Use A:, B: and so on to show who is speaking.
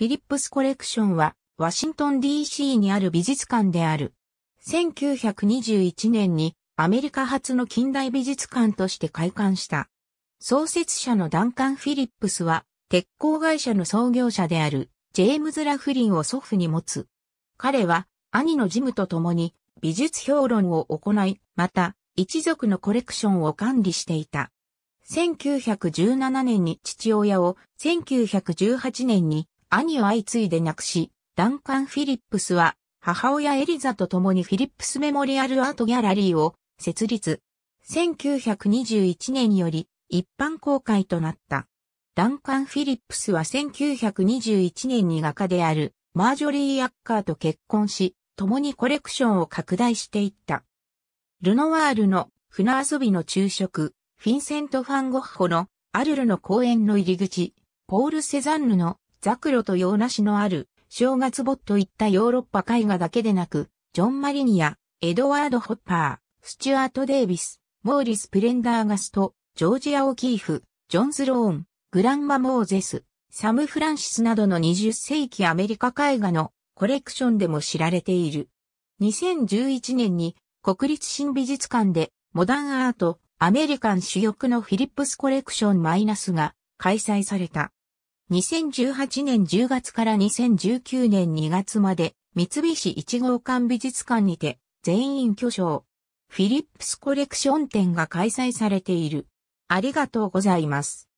A: フィ
B: リップスコレクションは、ワシントン DC にある美術館である。1921年にアメリカ初の近代美術館として開館した。創設者のダンカン・フィリップスは、鉄鋼会社の創業者である、ジェームズ・ラフリンを祖父に持つ。彼は、兄のジムと共に、美術評論を行い、また、一族のコレクションを管理していた。1917年に父親を、1918年に兄を相次いで亡くし、ダンカン・フィリップスは母親エリザと共にフィリップスメモリアルアートギャラリーを設立。1921年より一般公開となった。ダンカン・フィリップスは1921年に画家であるマージョリー・アッカーと結婚し、共にコレクションを拡大していった。ルノワールの船遊びの昼食、フィンセント・ファン・ゴッホのアルルの公園の入り口、ポール・セザンヌのザクロと洋梨のある、正月ボッといったヨーロッパ絵画だけでなく、ジョン・マリニア、エドワード・ホッパー、スチュアート・デイビス、モーリス・プレンダーガスト、ジョージア・オキーフ、ジョンズ・ローン、グランマ・モーゼス、サム・フランシスなどの20世紀アメリカ絵画のコレクションでも知られている。2011年に国立新美術館でモダンアートアメリカン主翼のフィリップスコレクションマイナスが開催された。2018年10月から2019年2月まで、三菱一号館美術館にて、全員巨匠、フィリップスコレクション展が開催されている。ありが
A: とうございます。